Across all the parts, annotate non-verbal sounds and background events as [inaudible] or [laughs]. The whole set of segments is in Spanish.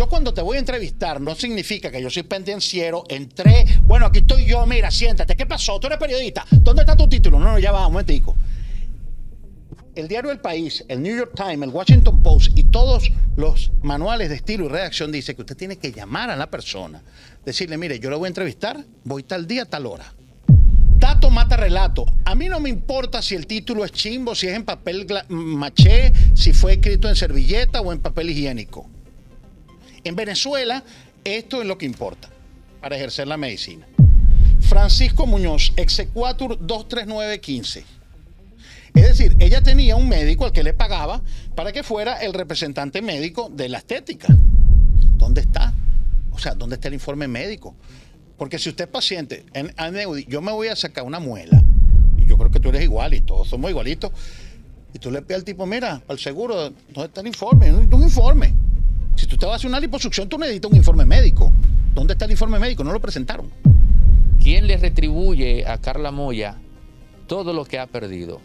yo cuando te voy a entrevistar no significa que yo soy pendenciero, entré, bueno, aquí estoy yo, mira, siéntate, ¿qué pasó? Tú eres periodista, ¿dónde está tu título? No, no, ya va, un momentico. El diario El País, el New York Times, el Washington Post y todos los manuales de estilo y redacción dicen que usted tiene que llamar a la persona, decirle, mire, yo lo voy a entrevistar, voy tal día, tal hora. Dato mata relato. A mí no me importa si el título es chimbo, si es en papel maché, si fue escrito en servilleta o en papel higiénico. En Venezuela, esto es lo que importa para ejercer la medicina. Francisco Muñoz, exequatur 23915. Es decir, ella tenía un médico al que le pagaba para que fuera el representante médico de la estética. ¿Dónde está? O sea, ¿dónde está el informe médico? Porque si usted es paciente, yo me voy a sacar una muela, y yo creo que tú eres igual y todos somos igualitos, y tú le pides al tipo, mira, al seguro, ¿dónde está el informe? Un informe. Si tú te vas a hacer una liposucción, tú necesitas un informe médico. ¿Dónde está el informe médico? No lo presentaron. ¿Quién le retribuye a Carla Moya todo lo que ha perdido?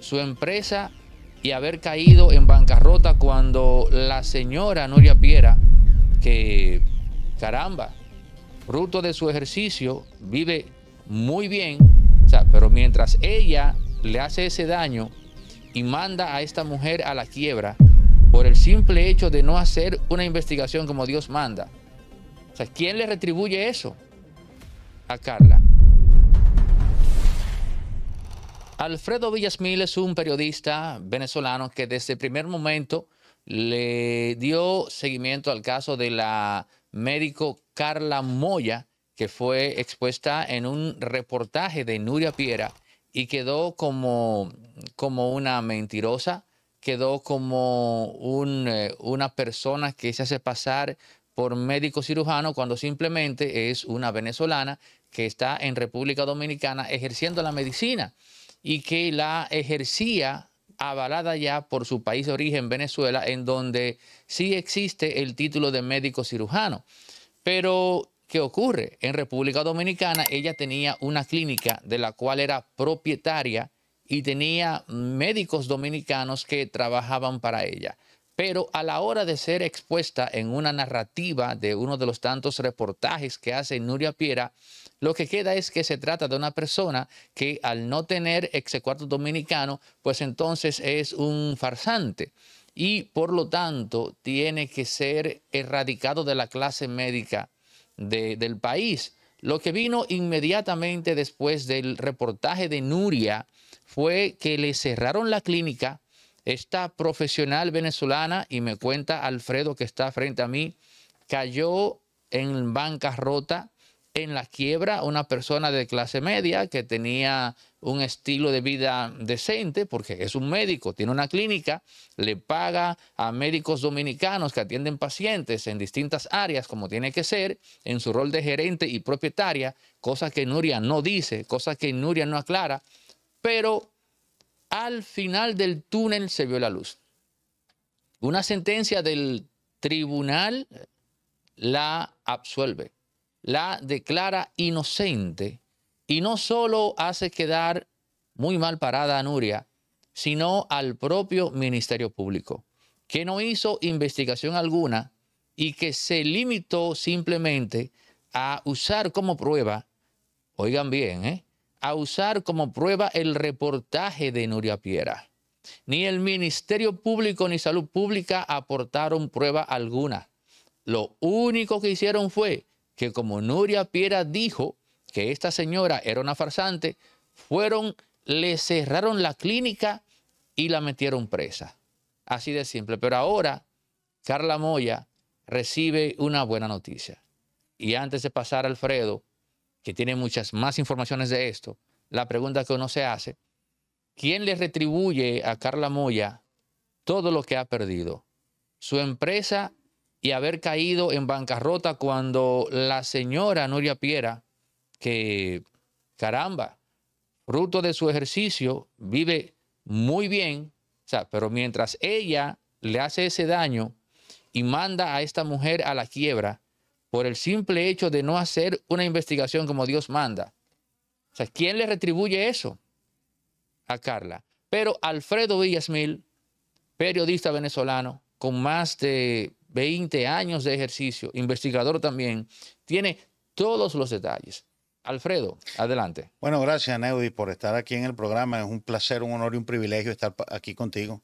Su empresa y haber caído en bancarrota cuando la señora Nuria Piera, que caramba, fruto de su ejercicio, vive muy bien, pero mientras ella le hace ese daño y manda a esta mujer a la quiebra, por el simple hecho de no hacer una investigación como Dios manda. O ¿quién le retribuye eso? A Carla. Alfredo Villasmil es un periodista venezolano que desde el primer momento le dio seguimiento al caso de la médico Carla Moya, que fue expuesta en un reportaje de Nuria Piera y quedó como, como una mentirosa, quedó como eh, una persona que se hace pasar por médico cirujano cuando simplemente es una venezolana que está en República Dominicana ejerciendo la medicina y que la ejercía avalada ya por su país de origen, Venezuela, en donde sí existe el título de médico cirujano. Pero, ¿qué ocurre? En República Dominicana ella tenía una clínica de la cual era propietaria y tenía médicos dominicanos que trabajaban para ella. Pero a la hora de ser expuesta en una narrativa de uno de los tantos reportajes que hace Nuria Piera, lo que queda es que se trata de una persona que al no tener execuato dominicano, pues entonces es un farsante y por lo tanto tiene que ser erradicado de la clase médica del país. Lo que vino inmediatamente después del reportaje de Nuria fue que le cerraron la clínica. Esta profesional venezolana, y me cuenta Alfredo que está frente a mí, cayó en bancarrota en la quiebra una persona de clase media que tenía un estilo de vida decente, porque es un médico, tiene una clínica, le paga a médicos dominicanos que atienden pacientes en distintas áreas, como tiene que ser, en su rol de gerente y propietaria, cosa que Nuria no dice, cosa que Nuria no aclara, pero al final del túnel se vio la luz. Una sentencia del tribunal la absuelve la declara inocente y no solo hace quedar muy mal parada a Nuria, sino al propio Ministerio Público, que no hizo investigación alguna y que se limitó simplemente a usar como prueba, oigan bien, ¿eh? a usar como prueba el reportaje de Nuria Piera. Ni el Ministerio Público ni Salud Pública aportaron prueba alguna. Lo único que hicieron fue que como Nuria Piera dijo que esta señora era una farsante, fueron, le cerraron la clínica y la metieron presa. Así de simple. Pero ahora Carla Moya recibe una buena noticia. Y antes de pasar a Alfredo, que tiene muchas más informaciones de esto, la pregunta que uno se hace, ¿quién le retribuye a Carla Moya todo lo que ha perdido? ¿Su empresa haber caído en bancarrota cuando la señora Nuria Piera, que caramba, fruto de su ejercicio, vive muy bien, o sea, pero mientras ella le hace ese daño y manda a esta mujer a la quiebra por el simple hecho de no hacer una investigación como Dios manda. O sea, ¿quién le retribuye eso? A Carla. Pero Alfredo Villasmil, periodista venezolano, con más de 20 años de ejercicio, investigador también, tiene todos los detalles. Alfredo, adelante. Bueno, gracias Neudi por estar aquí en el programa. Es un placer, un honor y un privilegio estar aquí contigo.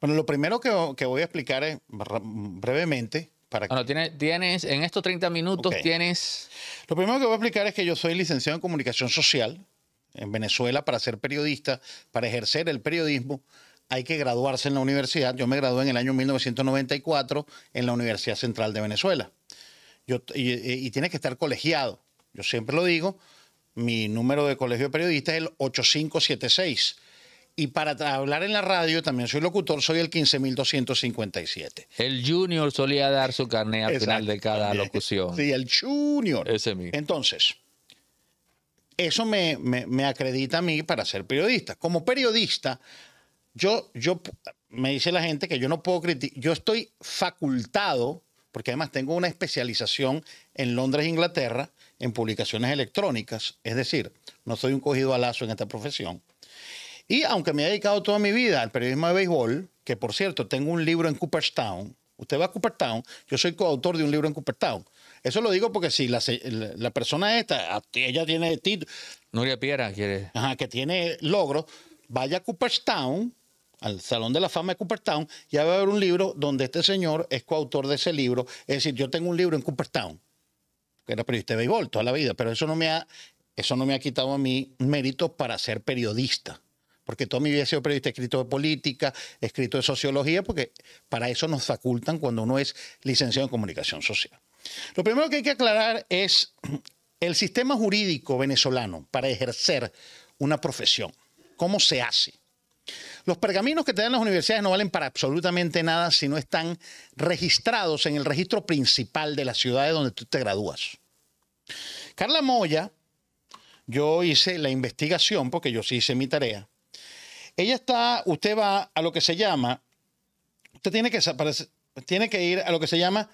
Bueno, lo primero que, voy a explicar es brevemente. Para bueno, que... tienes, tienes, en estos 30 minutos tienes... Lo primero que voy a explicar es que yo soy licenciado en comunicación social en Venezuela para ser periodista, para ejercer el periodismo hay que graduarse en la universidad. Yo me gradué en el año 1994 en la Universidad Central de Venezuela. y, tiene que estar colegiado. Yo siempre lo digo, mi número de colegio de periodistas es el 8576. Y para hablar en la radio, también soy locutor, soy el 15.257. El junior solía dar su carnet al final de cada locución. Sí, el junior. Ese mismo. Entonces, eso me, me acredita a mí para ser periodista. Como periodista, yo, me dice la gente que yo no puedo criticar, yo estoy facultado, porque además tengo una especialización en Londres, Inglaterra, en publicaciones electrónicas, es decir, no soy un cogido a lazo en esta profesión. Y aunque me he dedicado toda mi vida al periodismo de béisbol, que por cierto, tengo un libro en Cooperstown, usted va a Cooperstown, yo soy coautor de un libro en Cooperstown. Eso lo digo porque si la, la, persona esta, ella tiene título. Nuria Piera quiere. Ajá, que tiene logros, vaya a Cooperstown al Salón de la Fama de Cooperstown, ya va a haber un libro donde este señor es coautor de ese libro. Es decir, yo tengo un libro en Cooperstown, que era periodista de béisbol toda la vida, pero eso no me ha, eso no me ha quitado a mí mérito para ser periodista. Porque toda mi vida he sido periodista, escrito de política, escrito de sociología, porque para eso nos facultan cuando uno es licenciado en comunicación social. Lo primero que hay que aclarar es el sistema jurídico venezolano para ejercer una profesión. ¿Cómo se hace? Los pergaminos que te dan las universidades no valen para absolutamente nada si no están registrados en el registro principal de las ciudades donde tú te gradúas. Carla Moya, yo hice la investigación porque yo sí hice mi tarea. Ella está, usted va a lo que se llama, usted tiene que, ir a lo que se llama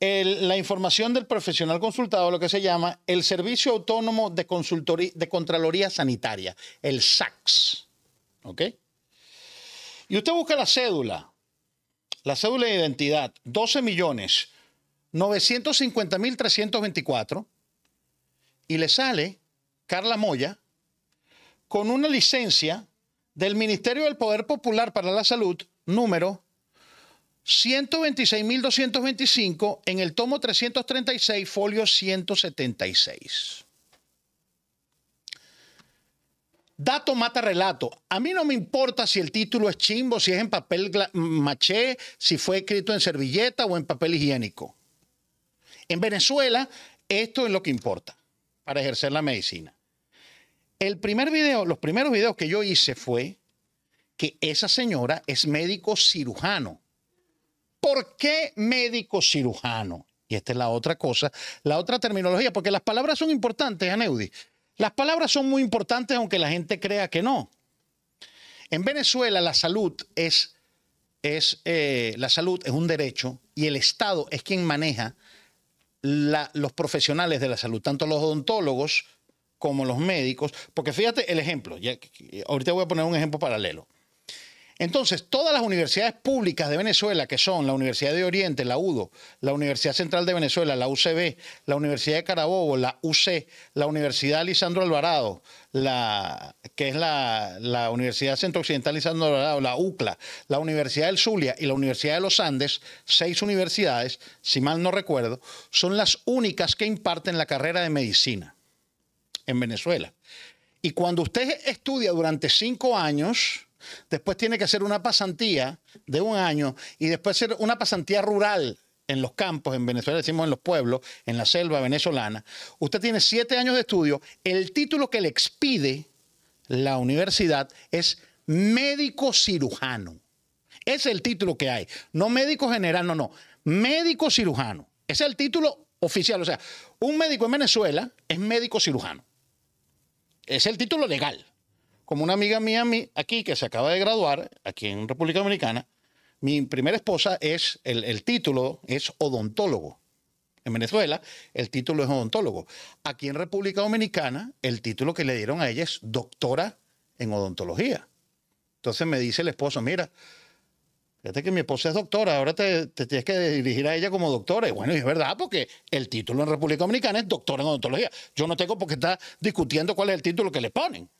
la información del profesional consultado, lo que se llama el Servicio Autónomo de, de Contraloría Sanitaria, el SACS. ¿Ok? Y usted busca la cédula, la cédula de identidad, 12.950.324 y le sale Carla Moya con una licencia del Ministerio del Poder Popular para la Salud, número 126.225 en el tomo 336, folio 176. Dato mata relato. A mí no me importa si el título es chimbo, si es en papel maché, si fue escrito en servilleta o en papel higiénico. En Venezuela, esto es lo que importa para ejercer la medicina. El primer video, los primeros videos que yo hice fue que esa señora es médico cirujano. ¿Por qué médico cirujano? Y esta es la otra cosa, la otra terminología, porque las palabras son importantes, Aneudi. Las palabras son muy importantes aunque la gente crea que no. En Venezuela la salud es, es eh, la salud es un derecho y el Estado es quien maneja los profesionales de la salud, tanto los odontólogos como los médicos. Porque fíjate el ejemplo, ahorita voy a poner un ejemplo paralelo. Entonces, todas las universidades públicas de Venezuela, que son la Universidad de Oriente, la UDO, la Universidad Central de Venezuela, la UCB, la Universidad de Carabobo, la UC, la Universidad Lisandro Alvarado, la, que es la, la Universidad Occidental Lisandro Alvarado, la UCLA, la Universidad del Zulia y la Universidad de los Andes, seis universidades, si mal no recuerdo, son las únicas que imparten la carrera de medicina en Venezuela. Y cuando usted estudia durante cinco años, después tiene que hacer una pasantía de un año y después hacer una pasantía rural en los campos, en Venezuela decimos en los pueblos, en la selva venezolana. Usted tiene siete años de estudio, el título que le expide la universidad es médico cirujano. es el título que hay. No médico general, no, no. Médico cirujano. es el título oficial. O sea, un médico en Venezuela es médico cirujano. Es el título legal como una amiga mía aquí que se acaba de graduar, aquí en República Dominicana, mi primera esposa es, el, título es odontólogo. En Venezuela el título es odontólogo. Aquí en República Dominicana el título que le dieron a ella es doctora en odontología. Entonces me dice el esposo, mira, fíjate que mi esposa es doctora, ahora te, tienes que dirigir a ella como doctora. Y bueno, y es verdad porque el título en República Dominicana es doctora en odontología. Yo no tengo por qué estar discutiendo cuál es el título que le ponen.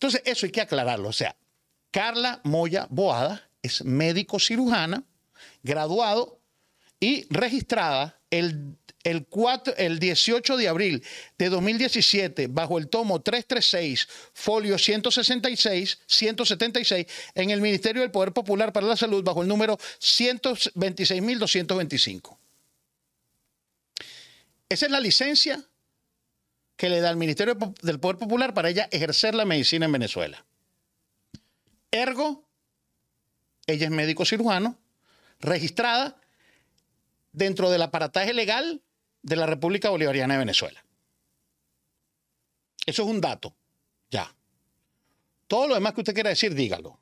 Entonces, eso hay que aclararlo. O sea, Carla Moya Boada es médico cirujana, graduado y registrada el, el 18 de abril de 2017 bajo el tomo 336, folio 166, 176 en el Ministerio del Poder Popular para la Salud bajo el número 126.225. Esa es la licencia que le da al Ministerio del Poder Popular para ella ejercer la medicina en Venezuela. Ergo, ella es médico cirujano, registrada dentro del aparataje legal de la República Bolivariana de Venezuela. Eso es un dato, ya. Todo lo demás que usted quiera decir, dígalo.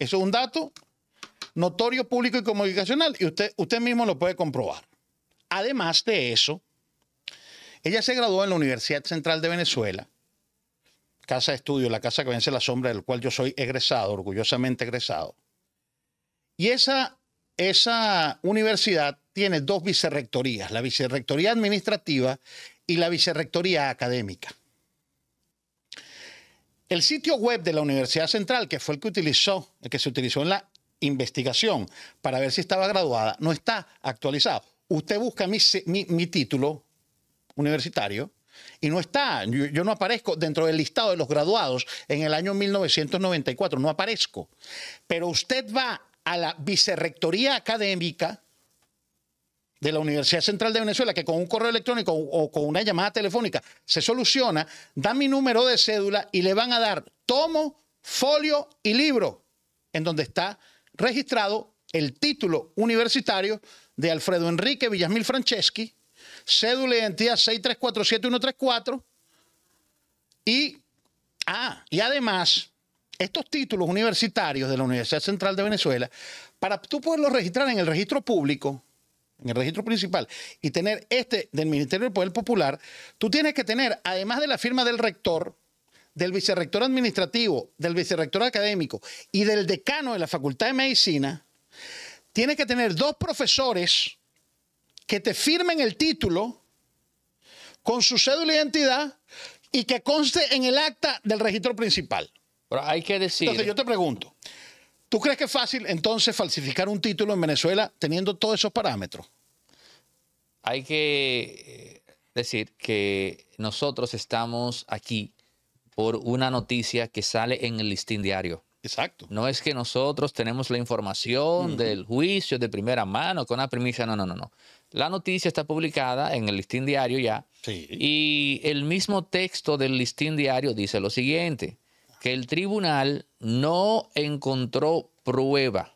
Eso es un dato notorio, público y comunicacional, y usted, usted mismo lo puede comprobar. Además de eso, ella se graduó en la Universidad Central de Venezuela, casa de estudio, la casa que vence la sombra, del cual yo soy egresado, orgullosamente egresado. Y esa, esa universidad tiene dos vicerrectorías, la vicerrectoría administrativa y la vicerrectoría académica. El sitio web de la Universidad Central, que fue el que utilizó, el que se utilizó en la investigación para ver si estaba graduada, no está actualizado. Usted busca mi, mi título, universitario y no está. Yo, no aparezco dentro del listado de los graduados en el año 1994, no aparezco. Pero usted va a la vicerrectoría académica de la Universidad Central de Venezuela, que con un correo electrónico o con una llamada telefónica se soluciona, da mi número de cédula y le van a dar tomo, folio y libro, en donde está registrado el título universitario de Alfredo Enrique Villasmil Franceschi, cédula de identidad 6347134 y, ah, y además estos títulos universitarios de la Universidad Central de Venezuela, para tú poderlos registrar en el registro público, en el registro principal, y tener este del Ministerio del Poder Popular, tú tienes que tener, además de la firma del rector, del vicerrector administrativo, del vicerrector académico y del decano de la Facultad de Medicina, tienes que tener dos profesores que te firmen el título con su cédula de identidad y que conste en el acta del registro principal. Pero hay que decir. Entonces yo te pregunto, ¿tú crees que es fácil entonces falsificar un título en Venezuela teniendo todos esos parámetros? Hay que eh, decir que nosotros estamos aquí por una noticia que sale en el listín diario. Exacto. No es que nosotros tenemos la información del juicio de primera mano, con la primicia, no, no, no, no. La noticia está publicada en el listín diario ya. Y el mismo texto del listín diario dice lo siguiente, que el tribunal no encontró prueba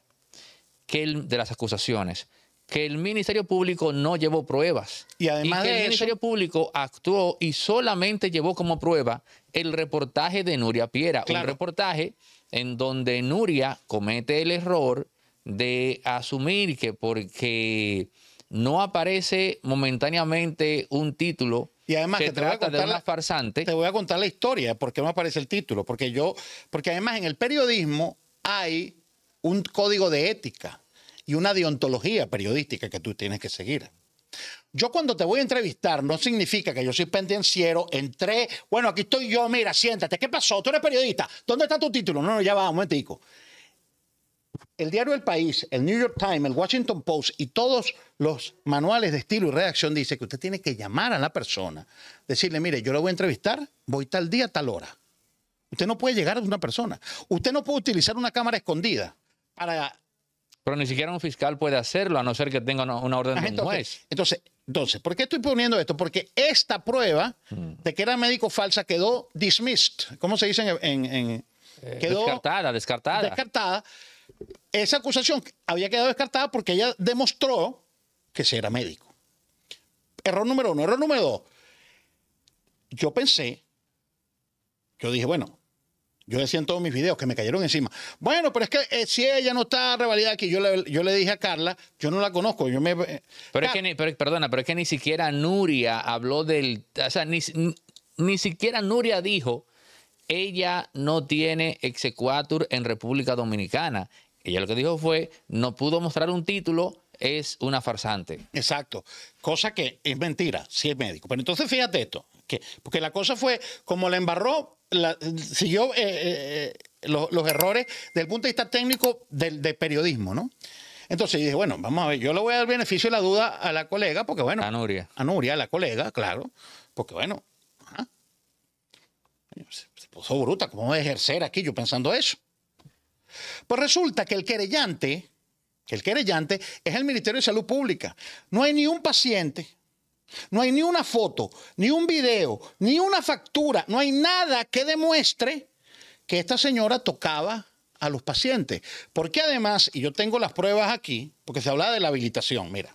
que de las acusaciones, que el Ministerio Público no llevó pruebas. Y además el Ministerio Público actuó y solamente llevó como prueba el reportaje de Nuria Piera, un reportaje en donde Nuria comete el error de asumir que porque no aparece momentáneamente un título y además que, te voy a contar de una farsante. Te voy a contar la historia, qué no aparece el título, porque yo, porque además en el periodismo hay un código de ética y una deontología periodística que tú tienes que seguir. Yo cuando te voy a entrevistar no significa que yo soy pendenciero, entré, bueno, aquí estoy yo, mira, siéntate, ¿qué pasó? Tú eres periodista, ¿dónde está tu título? No, no, ya va, un momentico el diario El País, el New York Times, el Washington Post y todos los manuales de estilo y redacción dice que usted tiene que llamar a la persona, decirle, mire, yo la voy a entrevistar, voy tal día, tal hora. Usted no puede llegar a una persona. Usted no puede utilizar una cámara escondida para... Pero ni siquiera un fiscal puede hacerlo, a no ser que tenga una orden de un juez. Entonces, entonces, ¿por qué estoy poniendo esto? Porque esta prueba mm. de que era médico falsa quedó dismissed. ¿Cómo se dice en...? Eh, quedó descartada, descartada. Descartada esa acusación había quedado descartada porque ella demostró que se era médico. Error número uno. Error número dos. Yo pensé, yo dije, bueno, yo decía en todos mis videos que me cayeron encima. Bueno, pero es que eh, si ella no está revalidada aquí, yo le, yo le dije a Carla, yo no la conozco, yo me... Eh, pero es que, ni, perdona, pero es que ni siquiera Nuria habló del... O sea, ni, ni siquiera Nuria dijo, ella no tiene exequatur en República Dominicana. Ella lo que dijo fue, no pudo mostrar un título, es una farsante. Exacto, cosa que es mentira, si es médico. Pero entonces fíjate esto, que, porque la cosa fue, como la embarró, siguió eh, eh, eh, los, errores del el punto de vista técnico del, periodismo, ¿no? Entonces dije, bueno, vamos a ver, yo le voy a dar beneficio de la duda a la colega, porque bueno. A Nuria. A la colega, claro. Porque bueno, se puso bruta, ¿cómo voy a ejercer aquí yo pensando eso? Pues resulta que el querellante, el querellante es el Ministerio de Salud Pública. No hay ni un paciente, no hay ni una foto, ni un video, ni una factura, no hay nada que demuestre que esta señora tocaba a los pacientes. Porque además, y yo tengo las pruebas aquí, porque se habla de la habilitación, mira.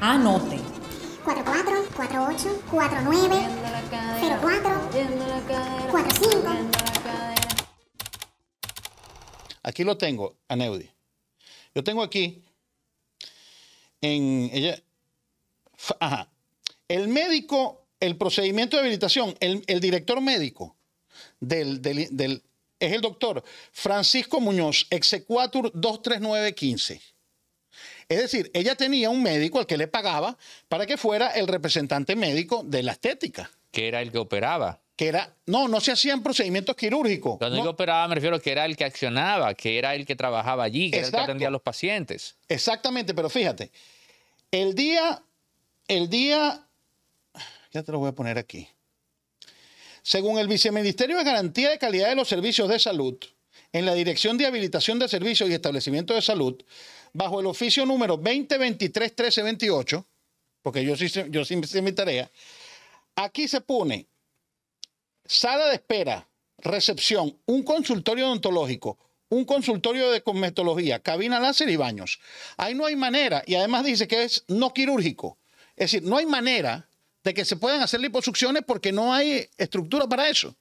Anote. 44, 48, 49, 04, 45. Aquí lo tengo, Aneudi. Yo tengo aquí, en ella, ajá, el médico, el procedimiento de habilitación, el, el director médico del, del, del, es el doctor Francisco Muñoz, exequatur 23915. Es decir, ella tenía un médico al que le pagaba para que fuera el representante médico de la estética. Que era el que operaba que era, no, no se hacían procedimientos quirúrgicos. Cuando operaba me refiero a que era el que accionaba, que era el que trabajaba allí, que era el que atendía a los pacientes. Exactamente, pero fíjate, el día, el día, ya te lo voy a poner aquí. Según el Viceministerio de Garantía de Calidad de los Servicios de Salud, en la Dirección de Habilitación de Servicios y Establecimiento de Salud, bajo el oficio número 2023-1328, porque yo sí, yo sí hice mi tarea, aquí se pone sala de espera, recepción, un consultorio odontológico, un consultorio de cosmetología, cabina láser y baños. Ahí no hay manera, y además dice que es no quirúrgico. Es decir, no hay manera de que se puedan hacer liposucciones porque no hay estructura para eso.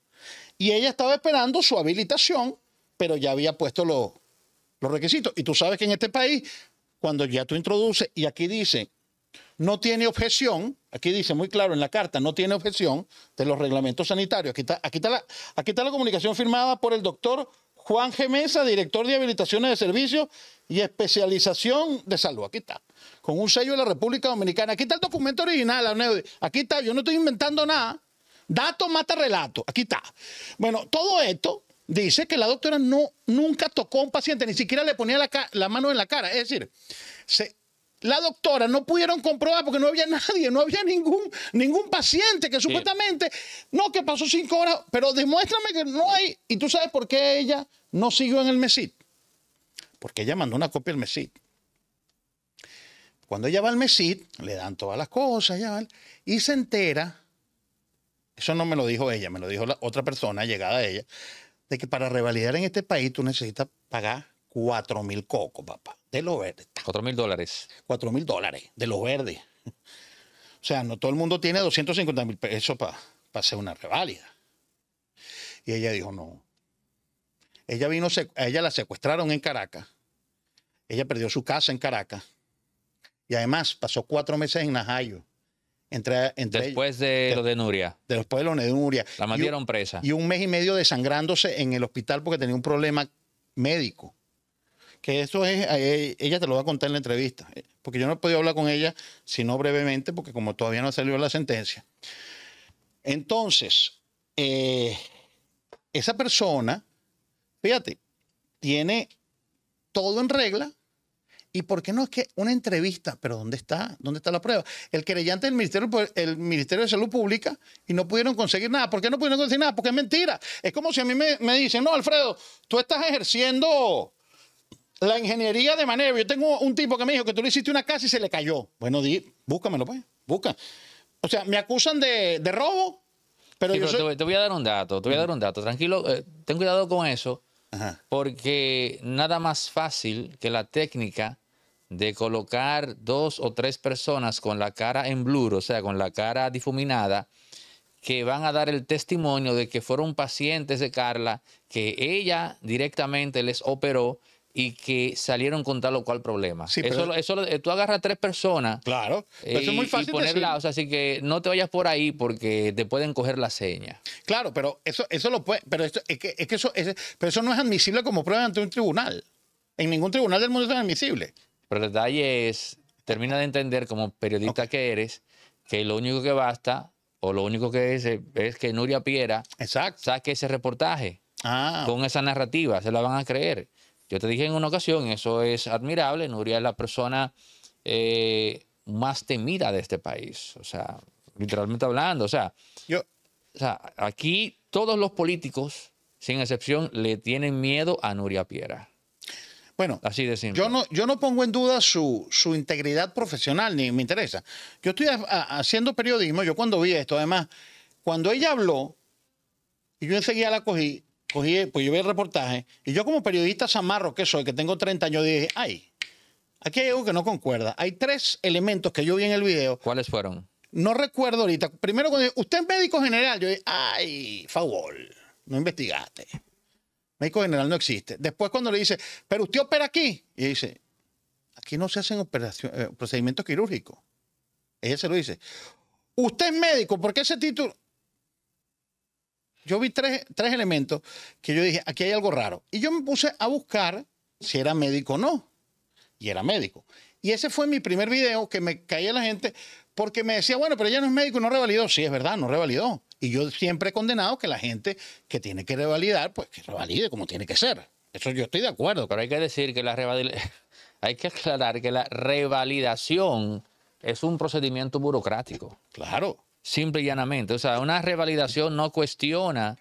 Y ella estaba esperando su habilitación, pero ya había puesto los los requisitos. Y tú sabes que en este país, cuando ya tú introduces, y aquí dice, no tiene objeción, aquí dice muy claro en la carta, no tiene objeción de los reglamentos sanitarios. Aquí está, aquí la, aquí está la comunicación firmada por el doctor Juan Gemesa, director de habilitaciones de servicios y especialización de salud. Aquí está, con un sello de la República Dominicana. Aquí está el documento original, aquí está, yo no estoy inventando nada. Dato mata relato, aquí está. Bueno, todo esto Dice que la doctora no, nunca tocó a un paciente, ni siquiera le ponía la, mano en la cara. Es decir, la doctora no pudieron comprobar porque no había [laughs] nadie, no había ningún, ningún paciente que supuestamente, no, que pasó cinco horas, pero demuéstrame que no hay. ¿Y tú sabes por qué ella no siguió en el MESIT? Porque ella mandó una copia al MESIT. Cuando ella va al MESIT, le dan todas las cosas, ya y se entera, eso no me lo dijo ella, me lo dijo la otra persona llegada a ella, que para revalidar en este país tú necesitas pagar 4 mil cocos, papá, de los verdes. 4 mil dólares. 4 mil dólares, de los verdes. [laughs] O sea, no todo el mundo tiene 250 mil pesos para hacer una revalida. Y ella dijo, no. Ella vino, ella la secuestraron en Caracas. Ella perdió su casa en Caracas. Y además pasó cuatro meses en Najayo. Entre, después de, de, lo de Nuria. Después de lo de Nuria. La mandaron presa. Y un mes y medio desangrándose en el hospital porque tenía un problema médico. Que eso es, eh, ella te lo va a contar en la entrevista, eh, porque yo no he podido hablar con ella, sino brevemente, porque como todavía no salió la sentencia. Entonces, eh, esa persona, fíjate, tiene todo en regla ¿Y por qué no es que una entrevista? ¿Pero dónde está? ¿Dónde está la prueba? El querellante del Ministerio, el Ministerio de Salud Pública y no pudieron conseguir nada. ¿Por qué no pudieron conseguir nada? Porque es mentira. Es como si a mí me, dicen, no, Alfredo, tú estás ejerciendo la ingeniería de manera. Yo tengo un tipo que me dijo que tú le hiciste una casa y se le cayó. Bueno, di, búscamelo, pues, busca. O sea, me acusan de, robo, pero, yo te, voy a dar un dato, te voy a dar un dato. Tranquilo, eh, ten cuidado con eso. Porque nada más fácil que la técnica de colocar dos o tres personas con la cara en blur, o sea, con la cara difuminada, que van a dar el testimonio de que fueron pacientes de Carla, que ella directamente les operó y que salieron con tal o cual problema. Sí, eso, eso, tú agarras tres personas. Claro, es muy eh, fácil. o sea, así que no te vayas por ahí porque te pueden coger la seña. Claro, pero eso, eso lo puede, pero esto, es que, es que eso, pero eso no es admisible como prueba ante un tribunal. En ningún tribunal del mundo es admisible. Pero el detalle es, termina de entender como periodista que eres, que lo único que basta o lo único que es es que Nuria Piera saque ese reportaje ah. con esa narrativa, se la van a creer. Yo te dije en una ocasión, eso es admirable, Nuria es la persona eh, más temida de este país, o sea, literalmente hablando, o sea, Yo. o sea, aquí todos los políticos, sin excepción, le tienen miedo a Nuria Piera. Bueno, así Yo no, yo no pongo en duda su, integridad profesional, ni me interesa. Yo estoy haciendo periodismo, yo cuando vi esto, además, cuando ella habló, y yo enseguida la cogí, cogí, pues yo vi el reportaje, y yo como periodista zamarro que soy, que tengo 30 años, dije, ay, aquí hay algo que no concuerda. Hay tres elementos que yo vi en el video. ¿Cuáles fueron? No recuerdo ahorita. Primero, cuando usted es médico general, yo dije, ay, favor, no investigaste. Médico general no existe. Después cuando le dice, pero usted opera aquí, y dice, aquí no se hacen eh, procedimientos quirúrgicos. Ella se lo dice. Usted es médico, ¿por qué ese título? Yo vi tres, tres elementos que yo dije, aquí hay algo raro. Y yo me puse a buscar si era médico o no. Y era médico. Y ese fue mi primer video que me caía la gente porque me decía, bueno, pero ella no es médico, no revalidó. Sí, es verdad, no revalidó. Y yo siempre he condenado que la gente que tiene que revalidar, pues que revalide como tiene que ser. Eso yo estoy de acuerdo. Pero hay que decir que la [laughs] hay que aclarar que la revalidación es un procedimiento burocrático. Claro. Simple y llanamente. O sea, una revalidación no cuestiona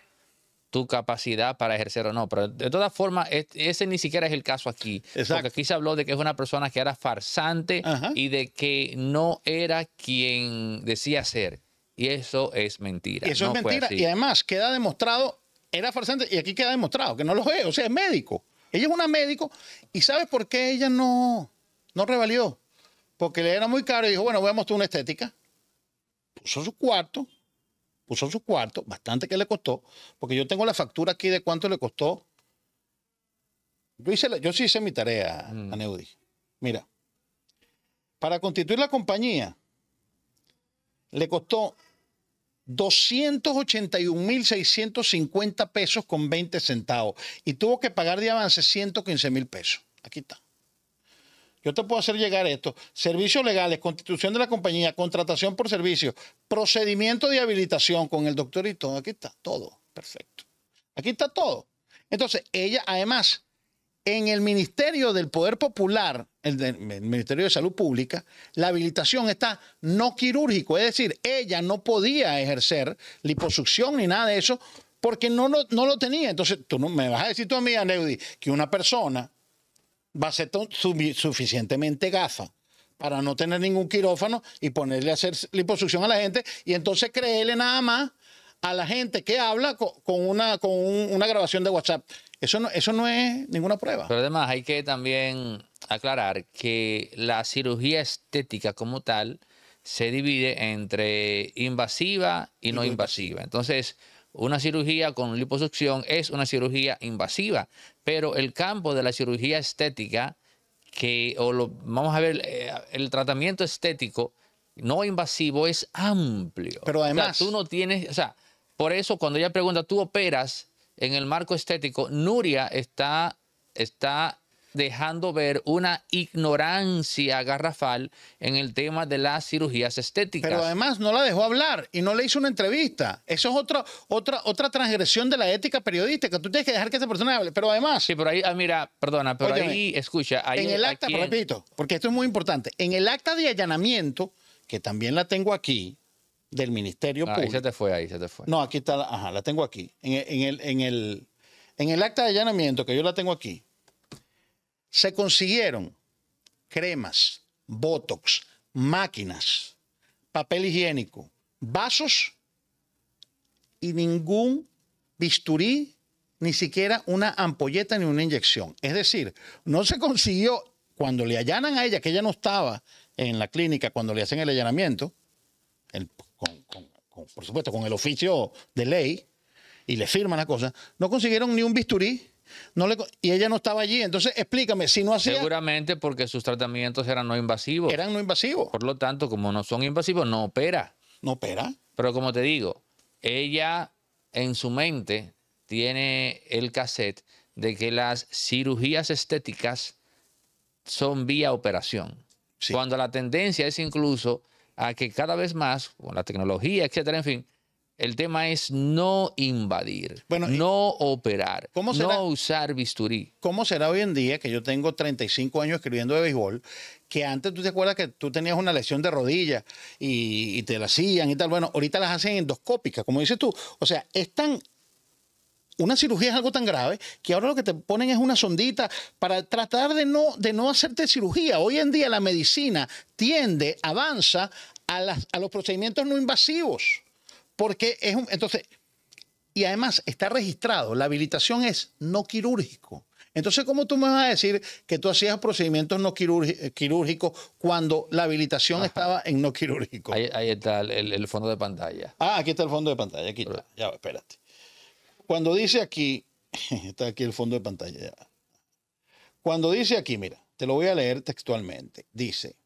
tu capacidad para ejercer o no. Pero de todas formas, ese ni siquiera es el caso aquí. Porque aquí se habló de que es una persona que era farsante y de que no era quien decía ser. Y eso es mentira. eso es mentira. Y además queda demostrado, era farsante, y aquí queda demostrado que no lo es. O sea, es médico. Ella es una médico. ¿Y sabes por qué ella no, no Porque le era muy caro y dijo, bueno, voy a mostrar una estética. Puso su cuarto, puso su cuarto, bastante que le costó, porque yo tengo la factura aquí de cuánto le costó. Yo, yo sí hice mi tarea, a mm. Aneudi. Mira, para constituir la compañía, le costó 281.650 pesos con 20 centavos y tuvo que pagar de avance 115.000 pesos. Aquí está. Yo te puedo hacer llegar esto. Servicios legales, constitución de la compañía, contratación por servicio, procedimiento de habilitación con el doctorito. Aquí está todo. Perfecto. Aquí está todo. Entonces, ella además, en el Ministerio del Poder Popular, el, Ministerio de Salud Pública, la habilitación está no quirúrgico, es decir, ella no podía ejercer liposucción ni nada de eso porque no lo, no lo tenía. Entonces, tú no me vas a decir tú a mí, Neudi, que una persona va a ser suficientemente gafa para no tener ningún quirófano y ponerle a hacer liposucción a la gente y entonces creerle nada más a la gente que habla con una, con una grabación de WhatsApp. Eso no, eso no es ninguna prueba. Pero además hay que también aclarar que la cirugía estética como tal se divide entre invasiva y no invasiva. Entonces, una cirugía con liposucción es una cirugía invasiva, pero el campo de la cirugía estética, que, o lo, vamos a ver, eh, el tratamiento estético no invasivo es amplio. Pero además. tú no tienes, o sea, por eso cuando ella pregunta, ¿tú operas en el marco estético? Nuria está, está dejando ver una ignorancia garrafal en el tema de las cirugías estéticas. Pero además no la dejó hablar y no le hizo una entrevista. Eso es otra, otra, otra transgresión de la ética periodística. Tú tienes que dejar que esa persona hable. Pero además. Sí, pero ahí, ah, mira, perdona, pero ahí, escucha. Ahí, en el acta, repito, porque esto es muy importante. En el acta de allanamiento, que también la tengo aquí, del Ministerio Público. Ahí se te fue, ahí se te fue. No, aquí está, ajá, la tengo aquí. en el, en, el, en el acta de allanamiento, que yo la tengo aquí se consiguieron cremas, botox, máquinas, papel higiénico, vasos y ningún bisturí, ni siquiera una ampolleta ni una inyección. Es decir, no se consiguió cuando le allanan a ella, que ella no estaba en la clínica, cuando le hacen el allanamiento, por supuesto con el oficio de ley, y le firman la cosa, no consiguieron ni un bisturí, no le, y ella no estaba allí. Entonces, explícame, si no hacía. Seguramente porque sus tratamientos eran no invasivos. Eran no invasivos. Por lo tanto, como no son invasivos, no opera. No opera. Pero como te digo, ella en su mente tiene el cassette de que las cirugías estéticas son vía operación. Cuando la tendencia es incluso a que cada vez más, con la tecnología, etcétera, en fin, el tema es no invadir, no operar, no usar bisturí. ¿Cómo será hoy en día que yo tengo 35 años escribiendo de béisbol? Que antes tú te acuerdas que tú tenías una lesión de rodilla y, te la hacían y tal. Bueno, ahorita las hacen endoscópicas, como dices tú. O sea, es tan una cirugía es algo tan grave que ahora lo que te ponen es una sondita para tratar de no, de no hacerte cirugía. Hoy en día la medicina tiende, avanza a, a los procedimientos no invasivos. Porque es un. Entonces, y además está registrado, la habilitación es no quirúrgico. Entonces, ¿cómo tú me vas a decir que tú hacías procedimientos no eh, quirúrgicos cuando la habilitación estaba en no quirúrgico? Ahí, está el, fondo de pantalla. Ah, aquí está el fondo de pantalla. Aquí está. Ya, espérate. Cuando dice aquí, [laughs] está aquí el fondo de pantalla. Cuando dice aquí, mira, te lo voy a leer textualmente. Dice,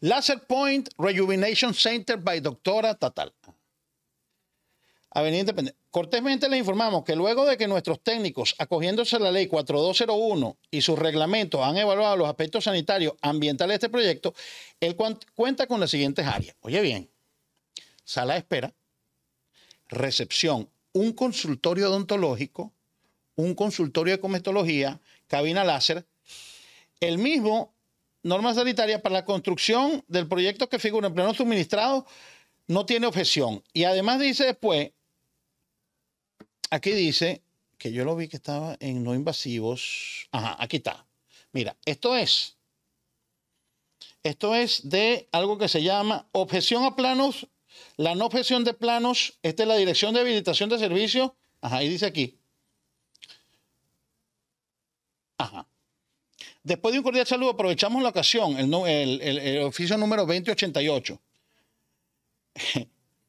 Laser Point Rejuvenation Center by Doctora Tatal. Avenida Independiente. Cortésmente le informamos que luego de que nuestros técnicos, acogiéndose a la ley 4201 y sus reglamentos, han evaluado los aspectos sanitarios ambientales de este proyecto, él cuenta con las siguientes áreas. Oye bien, sala de espera, recepción, un consultorio odontológico, un consultorio de cometología, cabina láser. El mismo Normas sanitarias para la construcción del proyecto que figura en pleno suministrado no tiene objeción. Y además dice después, aquí dice, que yo lo vi que estaba en no invasivos. Ajá, aquí está. Mira, esto es. Esto es de algo que se llama objeción a planos, la no objeción de planos, esta es la dirección de habilitación de servicio, ajá, y dice aquí. Ajá. Después de un cordial saludo, aprovechamos la ocasión, el, oficio número 2088. [laughs]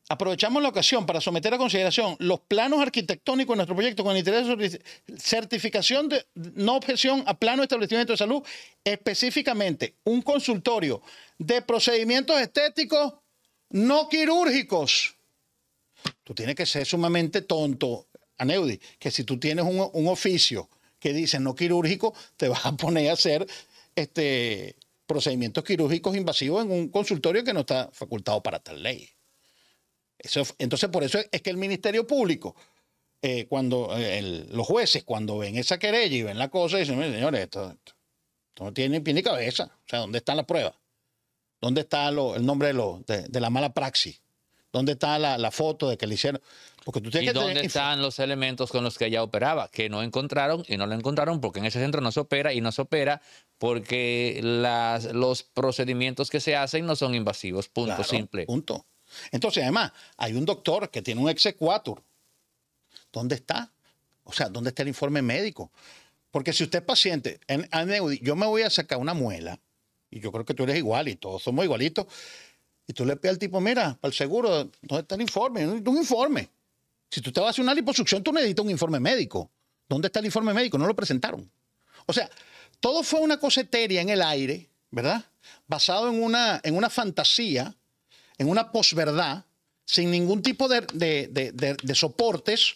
aprovechamos la ocasión para someter a consideración los planos arquitectónicos de nuestro proyecto con interés de certificación de no objeción a plano de establecimiento de salud, específicamente un consultorio de procedimientos estéticos no quirúrgicos. Tú tienes que ser sumamente tonto, Aneudi, que si tú tienes un oficio que dicen no quirúrgico, te vas a poner a hacer este, procedimientos quirúrgicos invasivos en un consultorio que no está facultado para tal ley. entonces, por eso es que el Ministerio Público, eh, cuando eh, los jueces, cuando ven esa querella y ven la cosa, dicen, señores, esto, no tiene ni pie ni cabeza. O sea, ¿dónde están las pruebas? ¿Dónde está el nombre de la mala praxis? ¿Dónde está la, foto de que le hicieron? Porque tú tienes ¿Y dónde están los elementos con los que ella operaba? Que no encontraron y no lo encontraron porque en ese centro no se opera y no se opera porque los procedimientos que se hacen no son invasivos. Punto simple. Punto. Entonces, además, hay un doctor que tiene un exequatur. ¿Dónde está? O sea, ¿dónde está el informe médico? Porque si usted es paciente, yo me voy a sacar una muela, y yo creo que tú eres igual y todos somos igualitos, y tú le pides al tipo, mira, para el seguro, ¿dónde está el informe? un informe. Si tú te vas a hacer una liposucción, tú necesitas un informe médico. ¿Dónde está el informe médico? No lo presentaron. O sea, todo fue una cosetería en el aire, ¿verdad? Basado en una, en una fantasía, en una posverdad, sin ningún tipo de soportes,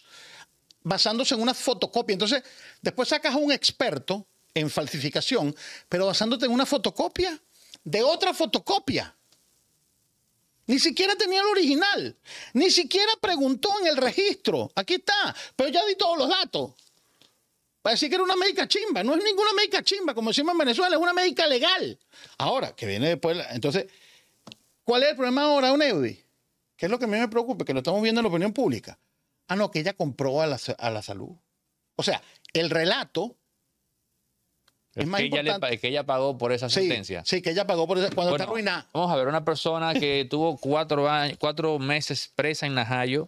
basándose en una fotocopia. Entonces, después sacas a un experto en falsificación, pero basándote en una fotocopia de otra fotocopia. Ni siquiera tenía el original. Ni siquiera preguntó en el registro. Aquí está. Pero ya di todos los datos. decir que era una médica chimba. No es ninguna médica chimba, como decimos en Venezuela, es una médica legal. Ahora, que viene después. Entonces, ¿cuál es el problema ahora, Uneudi? ¿Qué es lo que a mí me preocupa? Que lo estamos viendo en la opinión pública. Ah, no, que ella compró a la, a la salud. O sea, el relato es, que Ella pagó por esa sentencia. Sí, que ella pagó por esa. Cuando está arruinada. Vamos a ver, una persona que [laughs] tuvo cuatro, cuatro meses presa en Najayo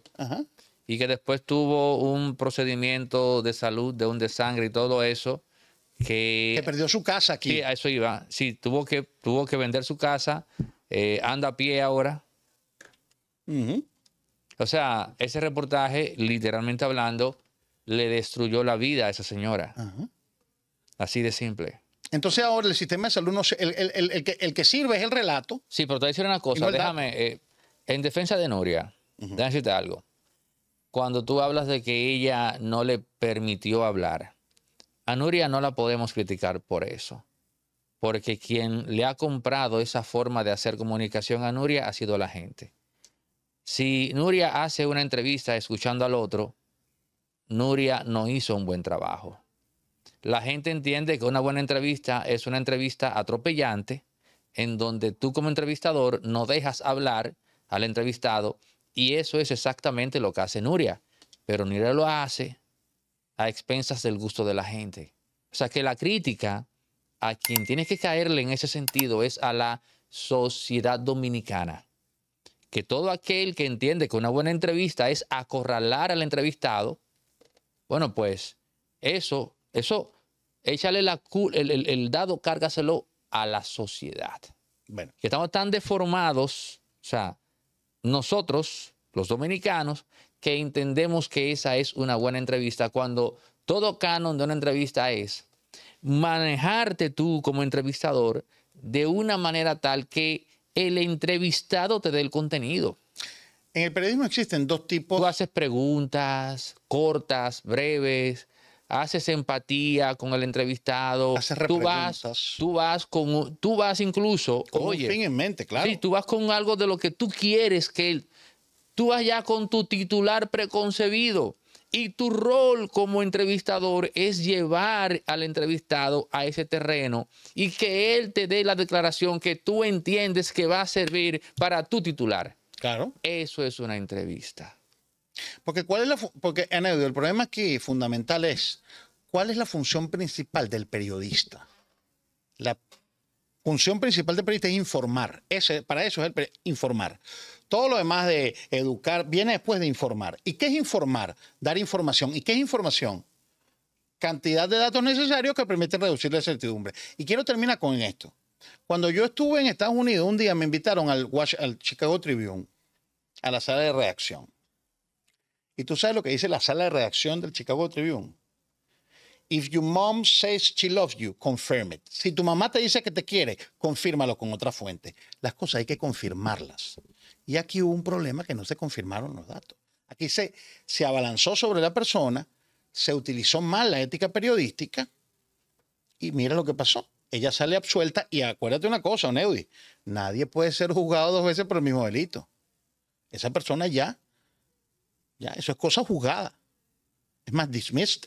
y que después tuvo un procedimiento de salud, de un desangre y todo eso. Que, perdió su casa aquí. Sí, a eso iba. Sí, tuvo que, tuvo que vender su casa, eh, anda a pie ahora. O sea, ese reportaje, literalmente hablando, le destruyó la vida a esa señora. Ajá. Así de simple. Entonces ahora el sistema de salud, no, el, el, que, el que sirve es el relato. Sí, pero te voy a decir una cosa, déjame, eh, en defensa de Nuria, déjame decirte algo. Cuando tú hablas de que ella no le permitió hablar, a Nuria no la podemos criticar por eso, porque quien le ha comprado esa forma de hacer comunicación a Nuria ha sido la gente. Si Nuria hace una entrevista escuchando al otro, Nuria no hizo un buen trabajo la gente entiende que una buena entrevista es una entrevista atropellante, en donde tú como entrevistador no dejas hablar al entrevistado, y eso es exactamente lo que hace Nuria, pero Nuria lo hace a expensas del gusto de la gente. O sea que la crítica a quien tienes que caerle en ese sentido es a la sociedad dominicana. Que todo aquel que entiende que una buena entrevista es acorralar al entrevistado, bueno, pues eso eso, échale el, dado, cárgaselo a la sociedad. Bueno. Que estamos tan deformados, o sea, nosotros, los dominicanos, que entendemos que esa es una buena entrevista cuando todo canon de una entrevista es manejarte tú como entrevistador de una manera tal que el entrevistado te dé el contenido. En el periodismo existen dos tipos. Tú haces preguntas cortas, breves, haces empatía con el entrevistado, tú vas, tú vas con, tú vas incluso, con oye, en mente, claro. Sí, tú vas con algo de lo que tú quieres que él, tú vas ya con tu titular preconcebido y tu rol como entrevistador es llevar al entrevistado a ese terreno y que él te dé la declaración que tú entiendes que va a servir para tu titular. Claro. Eso es una entrevista. Porque, ¿cuál es el problema aquí fundamental es, ¿cuál es la función principal del periodista? La función principal del periodista es informar. para eso es el informar. Todo lo demás de educar viene después de informar. ¿Y qué es informar? Dar información. ¿Y qué es información? Cantidad de datos necesarios que permiten reducir la incertidumbre. Y quiero terminar con esto. Cuando yo estuve en Estados Unidos, un día me invitaron al Chicago Tribune, a la sala de reacción. Y tú sabes lo que dice la sala de redacción del Chicago Tribune. If your mom says she loves you, confirm it. Si tu mamá te dice que te quiere, confírmalo con otra fuente. Las cosas hay que confirmarlas. Y aquí hubo un problema que no se confirmaron los datos. Aquí se, se abalanzó sobre la persona, se utilizó mal la ética periodística y mira lo que pasó. Ella sale absuelta y acuérdate una cosa, Neudi, nadie puede ser juzgado dos veces por el mismo delito. Esa persona ya ya, eso es cosa juzgada. Es más, dismissed.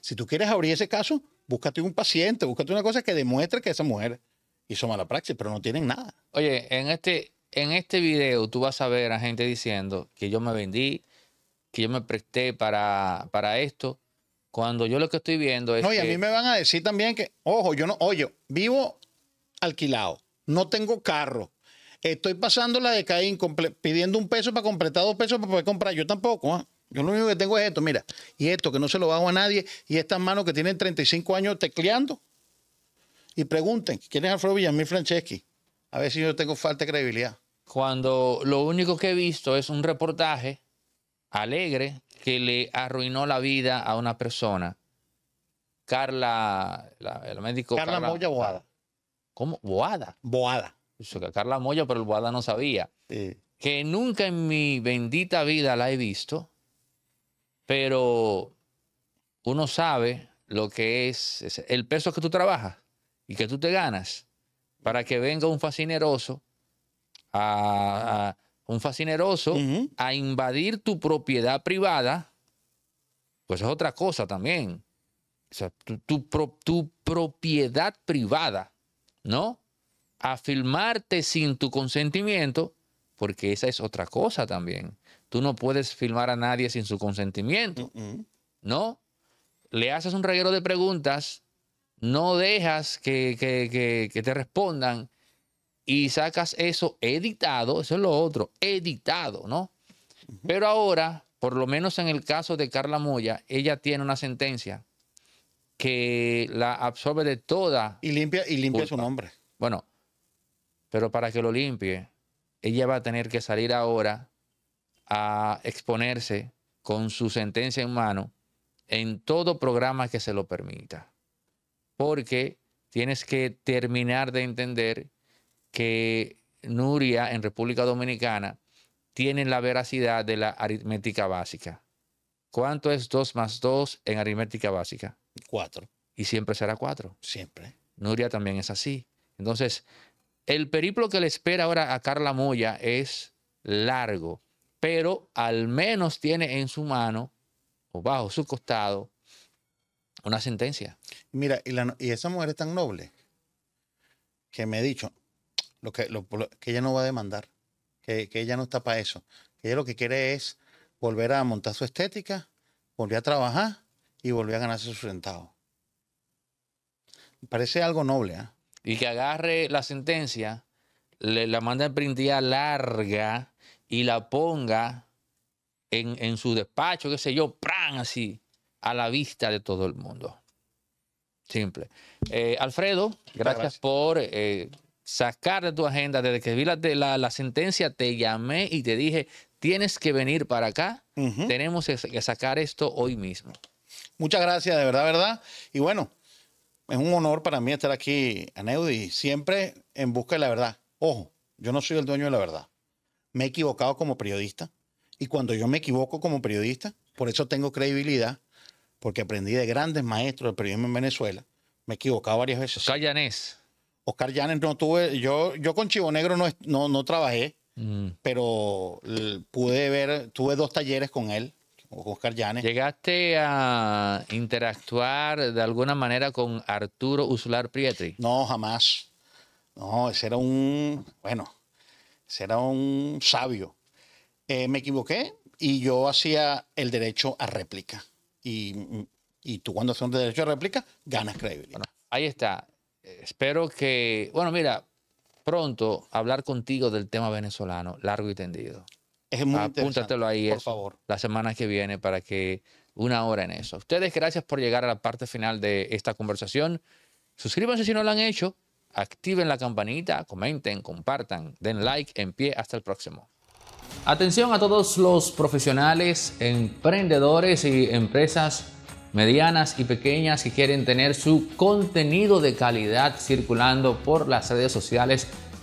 si tú quieres abrir ese caso, búscate un paciente, búscate una cosa que demuestre que esa mujer hizo mala praxis, pero no tienen nada. Oye, en este, en este video tú vas a ver a gente diciendo que yo me vendí, que yo me presté para, para esto, cuando yo lo que estoy viendo es. No, y a mí me van a decir también que, ojo, yo no, oye, vivo alquilado, no tengo carro, Estoy pasando la de Caín pidiendo un peso para completar dos pesos para poder comprar. Yo tampoco. ¿ah? Yo lo único que tengo es esto, mira. Y esto, que no se lo hago a nadie. Y estas manos que tienen 35 años tecleando. Y pregunten, ¿quién es Alfredo Villamil Franceschi? A ver si yo tengo falta de credibilidad. Cuando lo único que he visto es un reportaje alegre que le arruinó la vida a una persona. Carla, el médico. Carla, Carla Moya Boada. ¿Cómo? Boada. Boada. Carla Moya, pero el Guada no sabía. Que nunca en mi bendita vida la he visto, pero uno sabe lo que es, el peso que tú trabajas y que tú te ganas para que venga un fascineroso a, un a invadir tu propiedad privada, pues es otra cosa también. O sea, tu propiedad privada, ¿no? a filmarte sin tu consentimiento, porque esa es otra cosa también. Tú no puedes filmar a nadie sin su consentimiento, ¿no? Le haces un reguero de preguntas, no dejas que, te respondan y sacas eso editado, eso es lo otro, editado, ¿no? Pero ahora, por lo menos en el caso de Carla Moya, ella tiene una sentencia que la absorbe de toda. Y limpia, y limpia su nombre. Bueno, pero para que lo limpie, ella va a tener que salir ahora a exponerse con su sentencia en mano en todo programa que se lo permita. Porque tienes que terminar de entender que Nuria en República Dominicana tiene la veracidad de la aritmética básica. ¿Cuánto es 2 más 2 en aritmética básica? 4. Y siempre será 4. Siempre. Nuria también es así. Entonces, el periplo que le espera ahora a Carla Moya es largo, pero al menos tiene en su mano o bajo su costado una sentencia. Mira, y, esa mujer es tan noble que me he dicho lo que, ella no va a demandar, que, ella no está para eso, que ella lo que quiere es volver a montar su estética, volver a trabajar y volver a ganarse su rentado. Parece algo noble, ¿eh? y que agarre la sentencia, le, la manda en printilla larga y la ponga en, su despacho, qué sé yo, ¡pran! así, a la vista de todo el mundo. Simple. Eh, Alfredo, gracias, por eh, sacar de tu agenda. Desde que vi la, la, sentencia, te llamé y te dije, tienes que venir para acá. Tenemos que sacar esto hoy mismo. Muchas gracias, de verdad, verdad. Y bueno, es un honor para mí estar aquí, y siempre en busca de la verdad. Ojo, yo no soy el dueño de la verdad. Me he equivocado como periodista y cuando yo me equivoco como periodista, por eso tengo credibilidad, porque aprendí de grandes maestros del periodismo en Venezuela. Me he equivocado varias veces. Oscar Llanes. Oscar Llanes no tuve, yo, yo con Chivo Negro no, no, trabajé, mm. pero pude ver, tuve dos talleres con él Oscar Llanes. ¿Llegaste a interactuar de alguna manera con Arturo Usular Prietri? No, jamás. No, ese era un, bueno, ese era un sabio. Eh, me equivoqué y yo hacía el derecho a réplica. Y, tú cuando haces un derecho a réplica, ganas credibilidad. ahí está. Espero que, bueno, mira, pronto hablar contigo del tema venezolano, largo y tendido. Apúntatelo ahí, por favor. La semana que viene para que una hora en eso. Ustedes, gracias por llegar a la parte final de esta conversación. Suscríbanse si no lo han hecho, activen la campanita, comenten, compartan, den like, en pie, hasta el próximo. Atención a todos los profesionales, emprendedores y empresas medianas y pequeñas que quieren tener su contenido de calidad circulando por las redes sociales